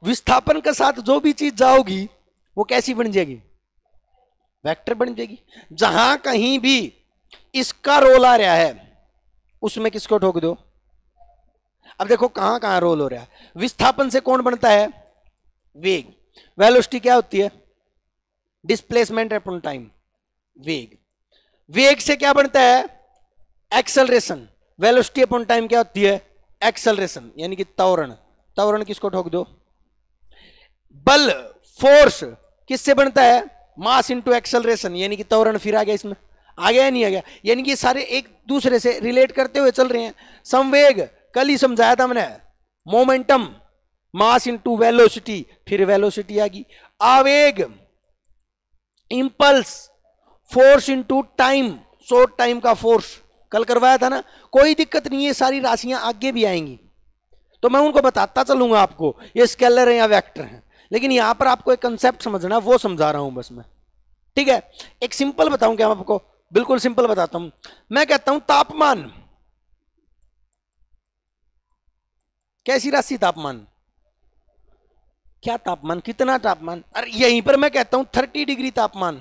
विस्थापन के साथ जो भी चीज जाओगी वो कैसी बन जाएगी वेक्टर बन जाएगी जहां कहीं भी इसका रोल आ रहा है उसमें किसको ठोक दो अब देखो कहां कहां रोल हो रहा है विस्थापन से कौन बनता है वेग वेलोसिटी क्या होती है डिस्प्लेसमेंट अपॉन टाइम वेग वेग से क्या बनता है एक्सेलरेशन वेलोसिटी अपॉन टाइम क्या होती है एक्सेलरेशन यानी कि तवरण तवरण किसको ठोक दो बल फोर्स किससे बनता है मास इनटू एक्सेलरेशन यानी कि तवरण फिर आ गया इसमें आ गया नहीं आ गया यानी कि सारे एक दूसरे से रिलेट करते हुए चल रहे हैं संवेग कल ही समझाया था मैंने मोमेंटम मास इनटू वेलोसिटी फिर वेलोसिटी आ गई आवेग impulse force into time short time का फोर्स कल करवाया था ना कोई दिक्कत नहीं है सारी राशियां आगे भी आएंगी तो मैं उनको बताता चलूंगा आपको ये स्केलर है या वैक्टर है लेकिन यहां पर आपको एक कंसेप्ट समझना वो समझा रहा हूं बस मैं ठीक है एक सिंपल बताऊं क्या आपको बिल्कुल सिंपल बताता हूं मैं कहता हूं तापमान कैसी राशि तापमान क्या तापमान कितना तापमान अरे यहीं पर मैं कहता हूं थर्टी डिग्री तापमान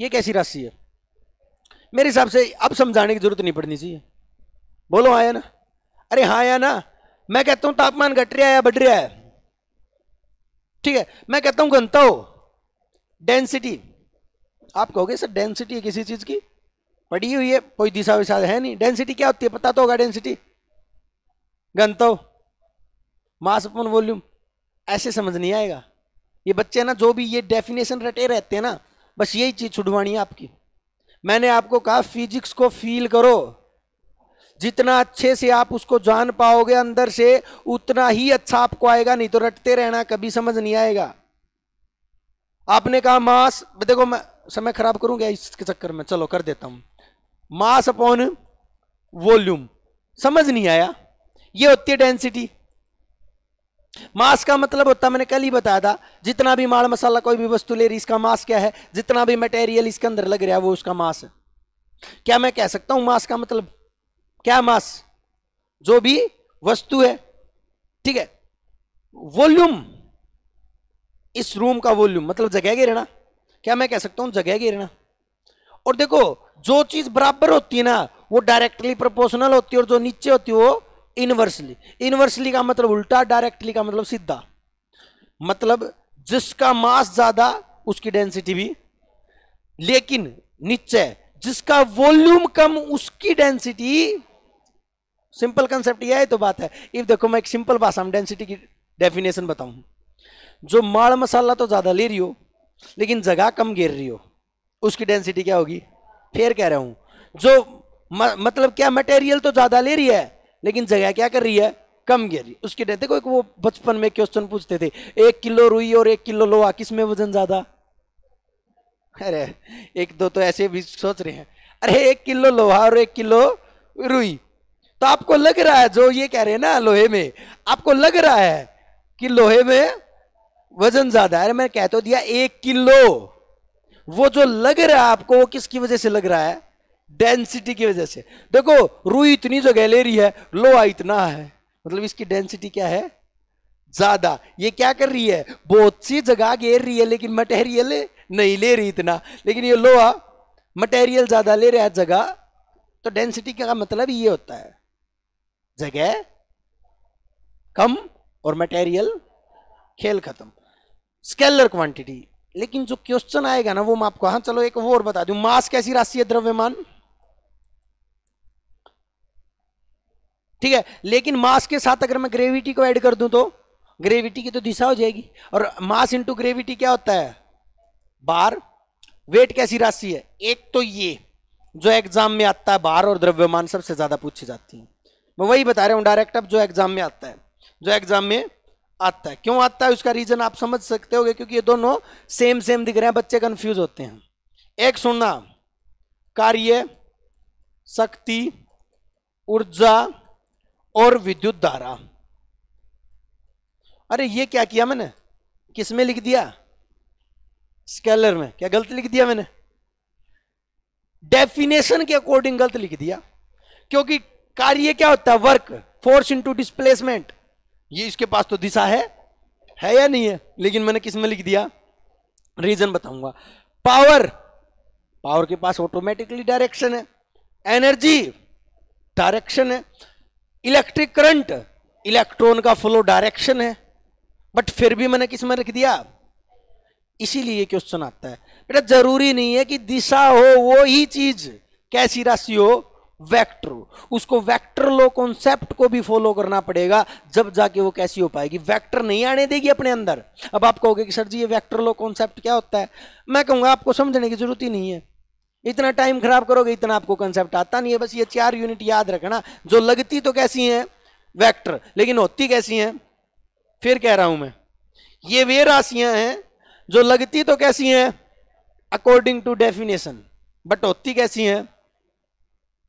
ये कैसी राशि है मेरे हिसाब से अब समझाने की जरूरत नहीं पड़नी चाहिए बोलो आया हाँ ना अरे हाँ या ना मैं कहता हूं तापमान घट रहा है या बढ़ रहा है ठीक है मैं कहता हूं घनता हो डेंसिटी आप कहोगे सर डेंसिटी किसी चीज की पड़ी हुई है कोई दिशा विशा है नहीं डेंसिटी क्या होती है पता तो होगा डेंसिटी गंतव मास अपन वॉल्यूम ऐसे समझ नहीं आएगा ये बच्चे ना जो भी ये डेफिनेशन रटे रहते हैं ना बस यही चीज़ छुड़वानी है आपकी मैंने आपको कहा फिजिक्स को फील करो जितना अच्छे से आप उसको जान पाओगे अंदर से उतना ही अच्छा आपको आएगा नहीं तो रटते रहना कभी समझ नहीं आएगा आपने कहा मास देखो मैं समय खराब करूंगा इसके चक्कर में चलो कर देता हूं मास अपॉन वॉल्यूम समझ नहीं आया ये होती है डेंसिटी मास का मतलब होता मैंने कल ही बताया था जितना भी माल मसाला कोई भी वस्तु ले रही इसका मास क्या है जितना भी मटेरियल इसके अंदर लग रहा है वो उसका मास है क्या मैं कह सकता हूं मास का मतलब क्या मास जो भी वस्तु है ठीक है वॉल्यूम इस रूम का वॉल्यूम मतलब जगह घेरना क्या मैं कह सकता हूं जगह घेरना और देखो जो चीज बराबर होती है ना वो डायरेक्टली प्रोपोर्शनल होती है और जो नीचे होती है वो इनवर्सली इनवर्सली का मतलब उल्टा डायरेक्टली का मतलब सीधा मतलब जिसका मास ज्यादा उसकी डेंसिटी भी लेकिन नीचे जिसका वॉल्यूम कम उसकी डेंसिटी सिंपल कंसेप्ट यह है तो बात है इफ देखो मैं एक सिंपल भाषा में डेंसिटी की डेफिनेशन बताऊं जो माड़ मसाला तो ज़्यादा ले रही हो लेकिन जगह कम घेर रही हो उसकी डेंसिटी क्या होगी फिर कह रहा हूं जो म, मतलब क्या मटेरियल तो ज़्यादा ले रही है लेकिन जगह क्या कर रही है कम गिर रही उसके डे देखो एक वो बचपन में क्वेश्चन पूछते थे एक किलो रुई और एक किलो लोहा किस में वजन ज़्यादा अरे एक दो तो ऐसे भी सोच रहे हैं अरे एक किलो लोहा और एक किलो रुई तो आपको लग रहा है जो ये कह रहे हैं ना लोहे में आपको लग रहा है कि लोहे में वजन ज्यादा है मैंने कह तो दिया एक किलो वो जो लग रहा है आपको वो किसकी वजह से लग रहा है डेंसिटी की वजह से देखो रू इतनी जो गैलेरी है लोहा इतना है मतलब इसकी डेंसिटी क्या है ज्यादा ये क्या कर रही है बहुत सी जगह घेर रही है लेकिन मटेरियल नहीं ले रही इतना लेकिन ये लोहा मटेरियल ज्यादा ले रहा है जगह तो डेंसिटी का मतलब ये होता है जगह कम और मटेरियल खेल खत्म स्केलर क्वांटिटी लेकिन जो क्वेश्चन आएगा ना वो मैं आपको हाँ चलो एक और बता दू मास कैसी राशि है द्रव्यमान ठीक है लेकिन मास के साथ अगर मैं ग्रेविटी को ऐड कर दूं तो ग्रेविटी की तो दिशा हो जाएगी और मास इंटू ग्रेविटी क्या होता है बार वेट कैसी राशि है एक तो ये जो एग्जाम में आता है बार और द्रव्यमान सबसे ज्यादा पूछी जाती है मैं वही बता रहा हूँ डायरेक्ट अब जो एग्जाम में आता है जो एग्जाम में आता है क्यों आता है उसका रीजन आप समझ सकते हो क्योंकि ये दोनों सेम सेम दिख रहे हैं बच्चे कंफ्यूज होते हैं एक सुनना कार्य शक्ति ऊर्जा और विद्युत धारा अरे ये क्या किया मैंने किस में लिख दिया स्केलर में क्या गलत लिख दिया मैंने डेफिनेशन के अकॉर्डिंग गलत लिख दिया क्योंकि कार्य क्या होता है वर्क फोर्स इनटू डिस्प्लेसमेंट ये इसके पास तो दिशा है है या नहीं है लेकिन मैंने किस में लिख दिया रीजन बताऊंगा पावर पावर के पास ऑटोमेटिकली डायरेक्शन है एनर्जी डायरेक्शन है इलेक्ट्रिक करंट इलेक्ट्रॉन का फ्लो डायरेक्शन है बट फिर भी मैंने किस में रख दिया इसीलिए क्वेश्चन आता है बेटा जरूरी नहीं है कि दिशा हो वो ही चीज कैसी राशि हो वेक्टर उसको वेक्टर लो कॉन्सेप्ट को भी फॉलो करना पड़ेगा जब जाके वो कैसी हो पाएगी वेक्टर नहीं आने देगी अपने अंदर अब आप कहोगे कि सर जी ये वेक्टर लो कॉन्सेप्ट क्या होता है मैं कहूंगा आपको समझने की जरूरत ही नहीं है इतना टाइम खराब करोगे इतना आपको कंसेप्ट आता नहीं है बस ये चार यूनिट याद रखना जो लगती तो कैसी है वैक्टर लेकिन होती कैसी है फिर कह रहा हूं मैं ये वे राशियां हैं जो लगती तो कैसी हैं अकॉर्डिंग टू डेफिनेशन बट होती कैसी हैं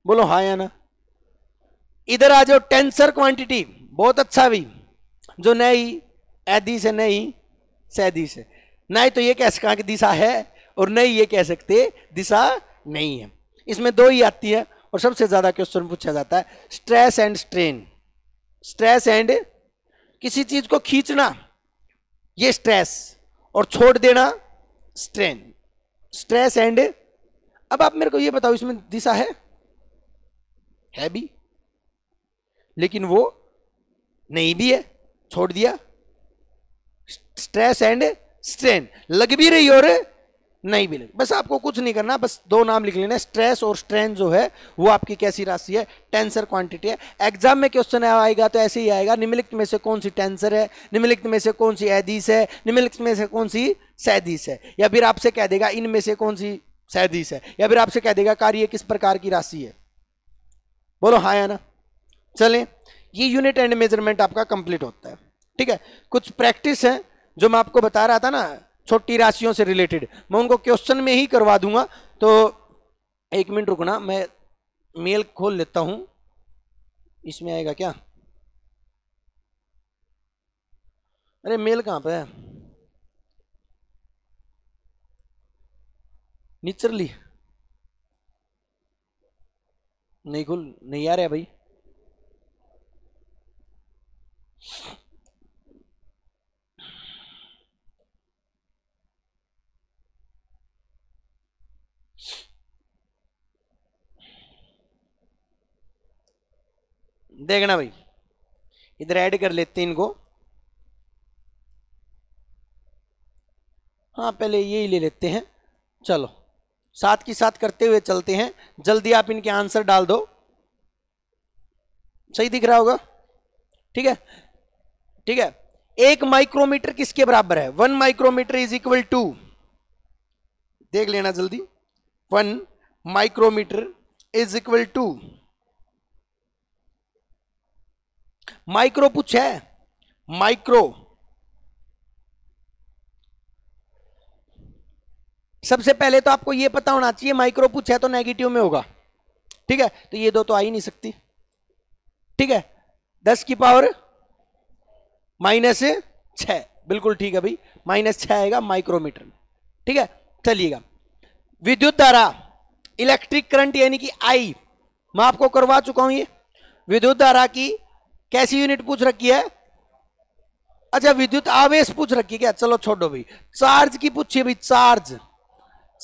बोलो हा या ना इधर आ जाओ टेंसर क्वांटिटी बहुत अच्छा भी जो नई ऐदी से नहीं सैदी से नहीं तो ये कह कहा कि दिशा है और नहीं ये कह सकते दिशा नहीं है इसमें दो ही आती है और सबसे ज़्यादा क्वेश्चन पूछा जाता है stress and strain stress and किसी चीज़ को खींचना ये स्ट्रेस और छोड़ देना स्ट्रेन स्ट्रेस एंड अब आप मेरे को ये बताओ इसमें दिशा है है भी लेकिन वो नहीं भी है छोड़ दिया स्ट्रेस एंड स्ट्रेन लग भी रही और नहीं भी बस आपको कुछ नहीं करना बस दो नाम लिख लेना स्ट्रेस और स्ट्रेन जो है वो आपकी कैसी राशि है टेंसर क्वांटिटी है एग्जाम में क्वेश्चन आएगा तो ऐसे ही आएगा निम्नलिखित में से कौन सी टेंसर है निम्नलिखित में से कौन सी एदीस है निम्नलिखित में से कौन सी सैदीस है या फिर आपसे कह देगा इनमें से कौन सी सैदीस है या फिर आपसे कह देगा कार्य किस प्रकार की राशि है बोलो हाँ या ना चलें ये यूनिट एंड मेजरमेंट आपका कंप्लीट होता है ठीक है कुछ प्रैक्टिस है जो मैं आपको बता रहा था ना छोटी राशियों से रिलेटेड मैं उनको क्वेश्चन में ही करवा दूंगा तो एक मिनट रुकना मैं मेल खोल लेता हूं इसमें आएगा क्या अरे मेल कहां पर है निचरली नहीं खुल नहीं आ रहा भाई देखना भाई इधर ऐड कर लेते हैं इनको हाँ पहले ये ही ले लेते हैं चलो साथ की साथ करते हुए चलते हैं जल्दी आप इनके आंसर डाल दो सही दिख रहा होगा ठीक है ठीक है एक माइक्रोमीटर किसके बराबर है one micrometre is equal to देख लेना जल्दी one micrometre is equal to micro पूछा है माइक्रो सबसे पहले तो आपको यह पता होना चाहिए माइक्रो पूछा है तो नेगेटिव में होगा ठीक है तो ये दो तो आ ही नहीं सकती ठीक है दस की पावर माइनस छ बिल्कुल ठीक है भाई माइनस छ आएगा माइक्रोमीटर ठीक है चलिएगा विद्युत धारा इलेक्ट्रिक करंट यानी कि आई मैं आपको करवा चुका हूं ये विद्युत धारा की कैसी यूनिट पूछ रखी है अच्छा विद्युत आवेश पूछ रखी क्या चलो छोड़ो भाई चार्ज की पूछिए भाई चार्ज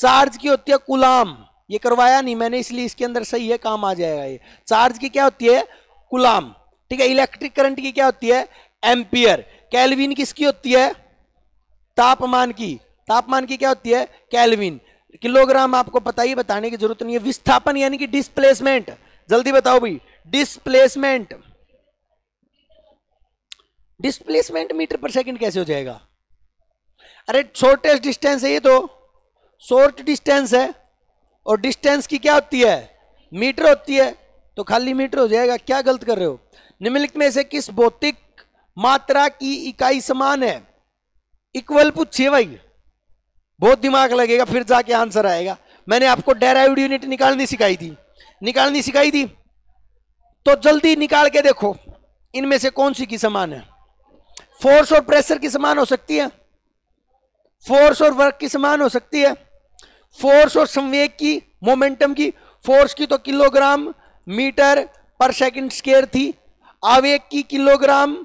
चार्ज की होती है कुलाम ये करवाया नहीं मैंने इसलिए इसके अंदर सही है काम आ जाएगा ये चार्ज की क्या होती है कुलाम ठीक है इलेक्ट्रिक करंट की क्या होती है एम्पियर कैलविन किसकी होती है तापमान की तापमान की क्या होती है कैलविन किलोग्राम आपको पता ही बताने की जरूरत नहीं है विस्थापन यानी कि डिस्प्लेसमेंट जल्दी बताओ भाई displacement displacement metre per second कैसे हो जाएगा अरे शॉर्टेस्ट डिस्टेंस है ये तो शॉर्ट डिस्टेंस है और डिस्टेंस की क्या होती है मीटर होती है तो खाली मीटर हो जाएगा क्या गलत कर रहे हो निम्नलिखित में से किस भौतिक मात्रा की इकाई समान है इक्वल पूछिए भाई बहुत दिमाग लगेगा फिर जाके आंसर आएगा मैंने आपको डेराइव यूनिट निकालनी सिखाई थी निकालनी सिखाई थी तो जल्दी निकाल के देखो इनमें से कौन सी की समान है फोर्स और प्रेशर की समान हो सकती है फोर्स और वर्क की समान हो सकती है फोर्स और संवेग की मोमेंटम की फोर्स की तो kilogram metre per second square थी आवेग की किलोग्राम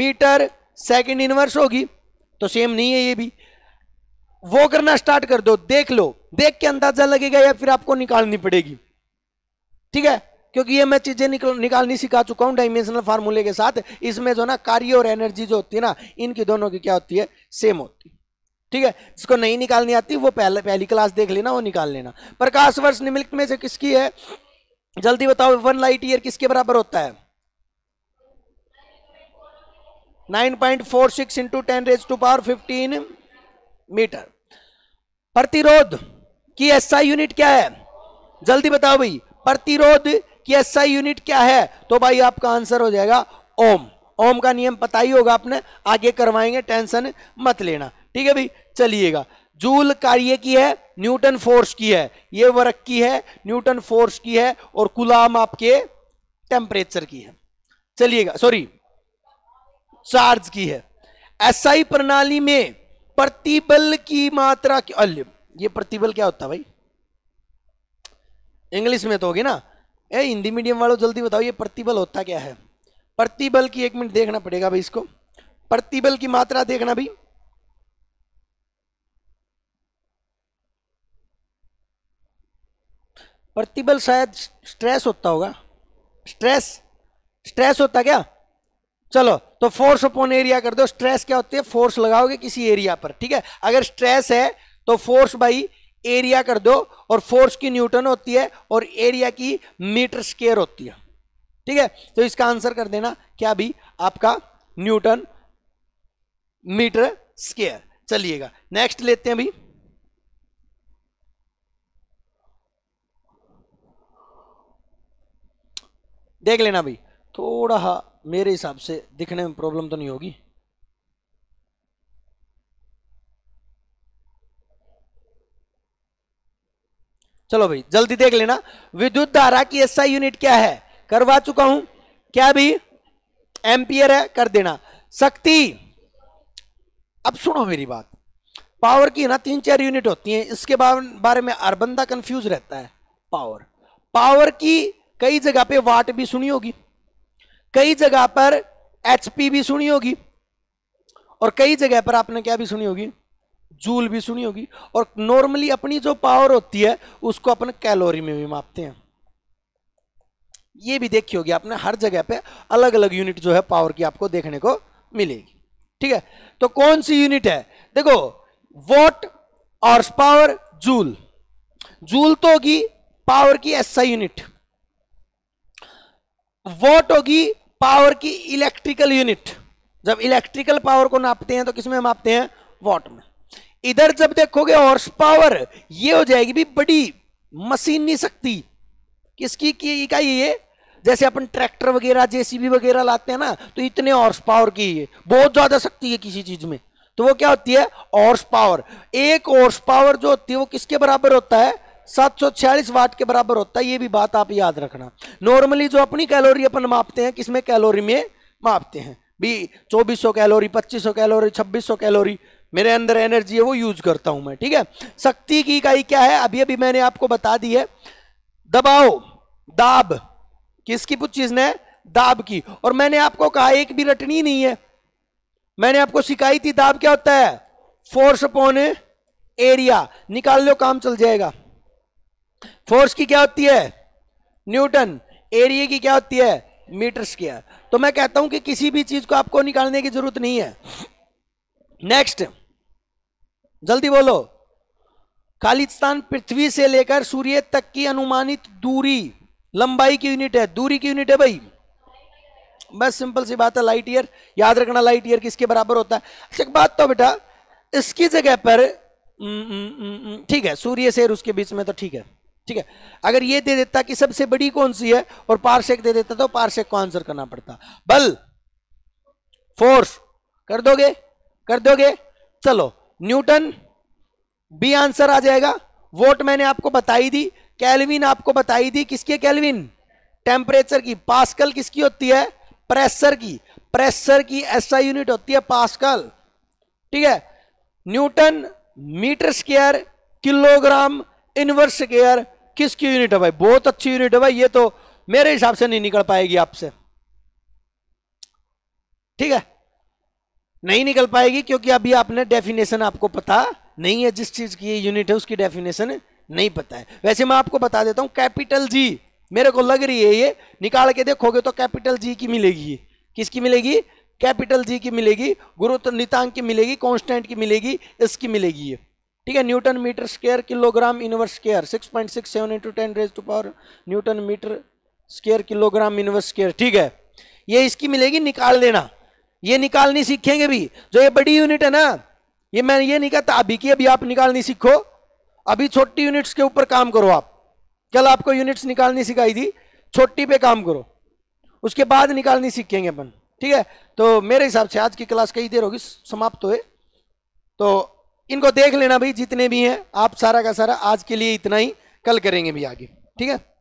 मीटर सेकंड इनवर्स होगी तो सेम नहीं है ये भी वो करना स्टार्ट कर दो देख लो देख के अंदाजा लगेगा या फिर आपको निकालनी पड़ेगी ठीक है क्योंकि ये मैं चीज़ें निकल निकालनी सिखा चुका हूँ डायमेंशनल फार्मूले के साथ इसमें जो ना कार्य और एनर्जी जो होती है ना इनकी दोनों की क्या होती है सेम होती है ठीक है इसको नहीं निकालनी आती वो पहले पहली क्लास देख लेना वो निकाल लेना प्रकाश वर्ष निम्नलिखित में से किसकी है जल्दी बताओ वन लाइट ईयर किसके बराबर होता है nine point four six into ten raise to power fifteen metre प्रतिरोध की एसआई यूनिट क्या है जल्दी बताओ भाई प्रतिरोध कि एसआई यूनिट क्या है तो भाई आपका आंसर हो जाएगा ओम ओम का नियम पता ही होगा आपने आगे करवाएंगे टेंशन मत लेना ठीक है भाई चलिएगा जूल कार्य की है न्यूटन फोर्स की है ये वर्क की है न्यूटन फोर्स की है और गुलाम आपके टेम्परेचर की है चलिएगा सॉरी चार्ज की है एसआई प्रणाली में प्रतिबल की मात्रा क्यों ये प्रतिबल क्या होता है भाई इंग्लिश में तो होगी ना ए हिंदी मीडियम वालों जल्दी बताओ ये प्रतिबल होता क्या है प्रतिबल की एक मिनट देखना पड़ेगा भाई इसको प्रतिबल की मात्रा देखना भाई प्रतिबल शायद स्ट्रेस होता होगा स्ट्रेस स्ट्रेस होता क्या चलो तो फोर्स अपॉन एरिया कर दो स्ट्रेस क्या होती है फोर्स लगाओगे किसी एरिया पर ठीक है अगर स्ट्रेस है तो फोर्स बाई एरिया कर दो और फोर्स की न्यूटन होती है और एरिया की मीटर स्केयर होती है ठीक है तो इसका आंसर कर देना क्या भी आपका न्यूटन मीटर स्केयर चलिएगा नेक्स्ट लेते हैं अभी देख लेना भाई थोड़ा मेरे हिसाब से दिखने में प्रॉब्लम तो नहीं होगी चलो भाई जल्दी देख लेना विद्युत धारा की एसआई यूनिट क्या है करवा चुका हूं क्या भी एम्पियर है कर देना शक्ति अब सुनो मेरी बात पावर की ना तीन चार यूनिट होती हैं इसके बारे में हर बंदा कंफ्यूज रहता है पावर पावर की कई जगह पे वाट भी सुनी होगी कई जगह पर एचपी भी सुनी होगी और कई जगह पर आपने क्या भी सुनी होगी जूल भी सुनी होगी और नॉर्मली अपनी जो पावर होती है उसको अपन कैलोरी में भी मापते हैं ये भी देखी होगी आपने हर जगह पे अलग अलग यूनिट जो है पावर की आपको देखने को मिलेगी ठीक है तो कौन सी यूनिट है देखो वॉट और पावर जूल जूल तो होगी पावर की एसआई यूनिट वॉट होगी पावर की इलेक्ट्रिकल यूनिट जब इलेक्ट्रिकल पावर को नापते हैं तो किसमें मापते हैं वॉट में इधर जब देखोगे हॉर्स पावर ये हो जाएगी भी बड़ी मशीनी शक्ति किसकी की इकाई ये जैसे अपन ट्रैक्टर वगैरह जेसीबी वगैरह लाते हैं ना तो इतने हॉर्स पावर की है बहुत ज्यादा शक्ति है किसी चीज में तो वो क्या होती है हॉर्स पावर एक हॉर्स पावर जो होती है वो किसके बराबर होता है छियालीस वाट के बराबर होता है ये भी बात आप याद रखना नॉर्मली जो अपनी कैलोरी अपन मापते हैं किसमें कैलोरी में मापते हैं भी 2400 कैलोरी 2500 कैलोरी 2600 कैलोरी मेरे अंदर एनर्जी है वो यूज करता हूं मैं ठीक है शक्ति की इकाई क्या है अभी अभी मैंने आपको बता दी है दबाओ दाब किसकी कुछ चीज ने दाब की और मैंने आपको कहा एक भी रटनी नहीं है मैंने आपको सिखाई थी दाब क्या होता है फोर्स अपॉन एरिया निकाल लो काम चल जाएगा फोर्स की क्या होती है न्यूटन एरिया की क्या होती है की है तो मैं कहता हूं कि किसी भी चीज को आपको निकालने की जरूरत नहीं है नेक्स्ट जल्दी बोलो खालिस्तान पृथ्वी से लेकर सूर्य तक की अनुमानित दूरी लंबाई की यूनिट है दूरी की यूनिट है भाई बस सिंपल सी बात है लाइट ईयर याद रखना लाइट ईयर किसके बराबर होता है अच्छा एक बात तो बेटा इसकी जगह पर हम्म, हम्म, हम्म, ठीक है सूर्य से उसके बीच में तो ठीक है ठीक है अगर ये दे देता कि सबसे बड़ी कौन सी है और पार्शेक दे देता तो पार्शेक को आंसर करना पड़ता बल फोर्स कर दोगे कर दोगे चलो न्यूटन बी आंसर आ जाएगा वोट मैंने आपको बताई दी कैलविन आपको बताई दी किसकी है कैलविन टेम्परेचर की पास्कल किसकी होती है प्रेशर की प्रेशर की ऐसा यूनिट होती है पास्कल ठीक है Newton metre square kilogram inverse square किसकी यूनिट है भाई बहुत अच्छी यूनिट है भाई ये तो मेरे हिसाब से नहीं निकल पाएगी आपसे ठीक है नहीं निकल पाएगी क्योंकि अभी आपने डेफिनेशन आपको पता नहीं है जिस चीज़ की ये यूनिट है उसकी डेफिनेशन नहीं पता है वैसे मैं आपको बता देता हूँ कैपिटल जी मेरे को लग रही है ये निकाल के देखोगे तो कैपिटल जी की मिलेगी किसकी मिलेगी कैपिटल जी की मिलेगी गुरुत्व नितांक की मिलेगी कॉन्स्टेंट की मिलेगी इसकी मिलेगी ये ठीक है Newton metre square kilogram inverse square 6.67 point six seven into ten raise to power Newton metre square kilogram inverse square ठीक है ये इसकी मिलेगी निकाल देना ये निकालनी सीखेंगे भी जो ये बड़ी यूनिट है ना ये मैं ये नहीं कहता अभी की अभी आप निकालनी सीखो अभी छोटी यूनिट्स के ऊपर काम करो आप कल आपको यूनिट्स निकालनी सिखाई थी छोटी पे काम करो उसके बाद निकालनी सीखेंगे अपन ठीक है तो मेरे हिसाब से आज की क्लास कई देर होगी समाप्त हुए तो इनको देख लेना भाई जितने भी हैं आप सारा का सारा आज के लिए इतना ही कल करेंगे भी आगे ठीक है